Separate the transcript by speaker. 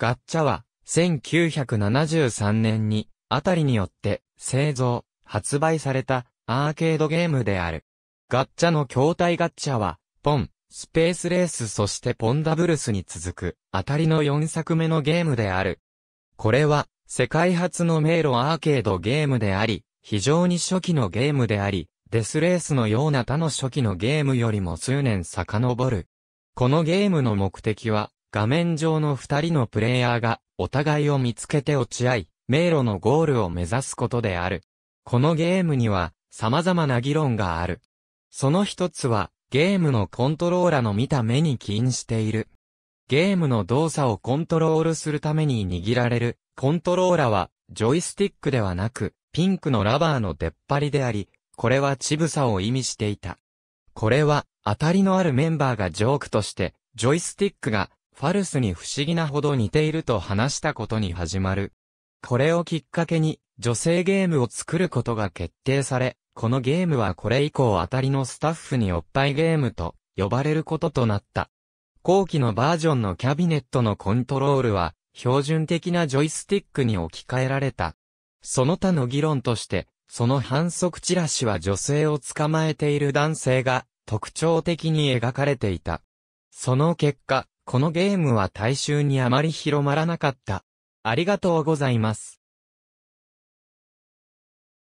Speaker 1: ガッチャは、1973年に、あたりによって、製造、発売された、アーケードゲームである。ガッチャの筐体ガッチャは、ポン、スペースレースそしてポンダブルスに続く、あたりの4作目のゲームである。これは、世界初の迷路アーケードゲームであり、非常に初期のゲームであり、デスレースのような他の初期のゲームよりも数年遡る。このゲームの目的は、画面上の二人のプレイヤーが、お互いを見つけて落ち合い、迷路のゴールを目指すことである。このゲームには、様々な議論がある。その一つは、ゲームのコントローラーの見た目に起因している。ゲームの動作をコントロールするために握られる、コントローラーは、ジョイスティックではなく、ピンクのラバーの出っ張りであり、これはチブサを意味していた。これは、当たりのあるメンバーがジョークとして、ジョイスティックがファルスに不思議なほど似ていると話したことに始まる。これをきっかけに、女性ゲームを作ることが決定され、このゲームはこれ以降あたりのスタッフにおっぱいゲームと呼ばれることとなった。後期のバージョンのキャビネットのコントロールは、標準的なジョイスティックに置き換えられた。その他の議論として、その反則チラシは女性を捕まえている男性が特徴的に描かれていた。その結果、このゲームは大衆にあまり広まらなかった。ありがとうございます。